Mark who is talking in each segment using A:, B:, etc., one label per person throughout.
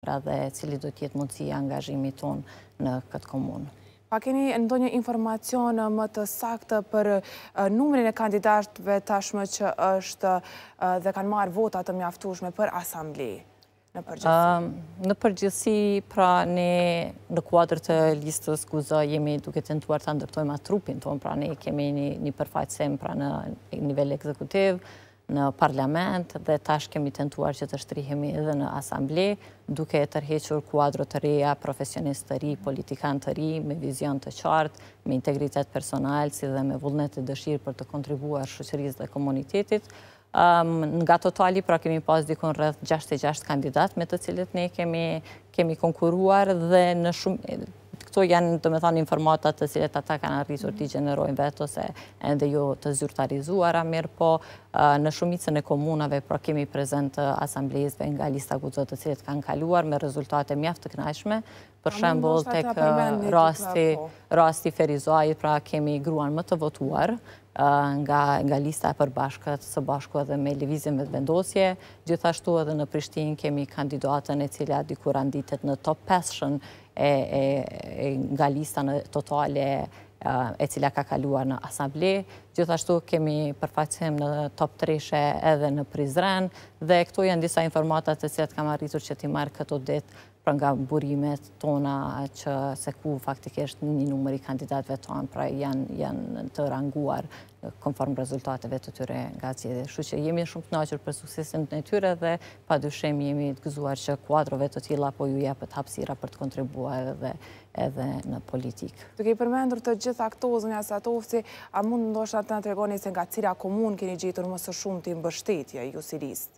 A: pra dhe cili do tjetë mundësia angazhimi tonë në këtë komunë.
B: Pa keni ndo një informacion uh, më të saktë për uh, numërin e kandidatëve tashme që është uh, dhe kanë marë votat të mjaftushme për asambli në përgjithsi?
A: Um, në përgjithsi, pra ne në kuadrë të listës guza jemi duke të nduar të ndërtojma trupin tonë, pra ne kemi një përfajtësem pra në nivel ekzekutivë, në parlament dhe tash kemi tentuar që të shtrihemi edhe në asamble, duke e tërhequr kuadro të reja, profesionist të ri, politikan të ri, me vizion të qartë, me integritet personal, si dhe me vullnet të dëshirë për të kontribuar shëqëris dhe komunitetit. Nga totali, pra kemi pas dikun rrëth 66 kandidat me të cilët ne kemi konkuruar dhe në shumë këto janë, do me thonë, informatat të cilët ata kanë arritur t'i gjenerojnë vetë, ose endhe jo të zyrtarizuara, mirë po në shumicën e komunave, pra kemi prezent asamblejizve nga lista guzot të cilët kanë kaluar me rezultate mjaftë të knajshme, për shembol të kë rasti ferizuajit, pra kemi gruan më të votuar, nga lista e përbashkët, së bashku edhe me Levizim e Vendosje. Gjithashtu edhe në Prishtin kemi kandidatën e cila dikur anditet në top 5 shën nga lista në totale Eh, e cila ka kaluar në asamble. Gjithashtu kemi përfacim në top 3-she edhe në Prizren, dhe këto janë disa informatat të cilat kam arritur që ti marrë këto ditë për nga burimet tona që se ku faktikisht një numëri kandidatve tonë, pra janë të ranguar konform rezultateve të tyre nga cjede. Shqy që jemi shumë të nëqër për suksesin të tyre dhe pa dyshem jemi të gëzuar që kuadrove të tila po ju jepët hapsira për të kontribuar edhe në politikë.
B: i përmendur të gjitha këto zënja sa a mund ndoshtë atë në tregoni se nga cila komunë keni gjitur së shumë të imbështetje, ju si listë?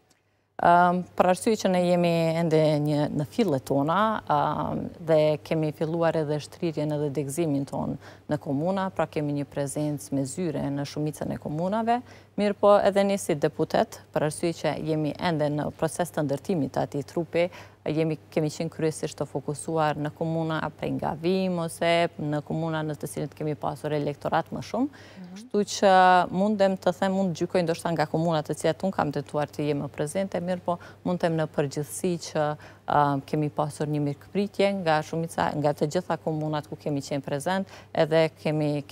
A: Ehm, për arsye që ne jemi ende një në fillet tona ehm, dhe kemi filluar edhe shtrirjen edhe degzimin ton në komuna, pra kemi një prezencë me zyre në shumicën e komunave, mirë po edhe një si deputet, për arsye që jemi ende në proces të ndërtimit ati trupi, kemi qenë kryesisht të fokusuar në komuna për nga vim ose në komuna në të sinit kemi pasur elektorat më shumë. Mhm. Shtu që mundem të them, mund gjykojnë do shtanë nga komunat të cia unë kam të tuar të jemë prezente, mirë po mundem në përgjithsi që kemi pasur një mirë këpritje nga shumica, nga të gjitha komunat ku kemi qenë prezent, edhe kemi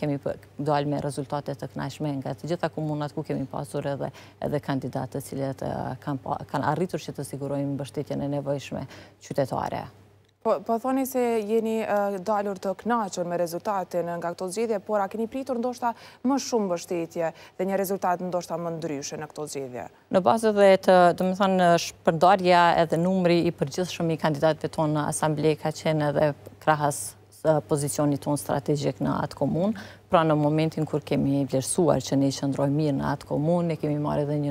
A: dojnë me rezultate të knashme nga të gjitha komunat ku kemi pasur edhe kandidatët cilët kanë arritur që të sigurojnë bështetjen e nevojshme qytetare.
B: Po, po thoni se jeni dalur të knaqën me rezultatin nga këto zgjidhje, por a keni pritur ndoshta më shumë bështetje dhe një rezultat ndoshta më ndryshë në këto zgjidhje?
A: Në bazë dhe të, do më thonë, shpërdarja edhe numri i përgjithë shumë i kandidatëve tonë në asamblej ka qenë edhe krahas pozicionit tonë strategjik në atë komunë, pra në momentin kur kemi vlerësuar që ne qëndroj mirë në atë komunë, ne kemi marrë edhe një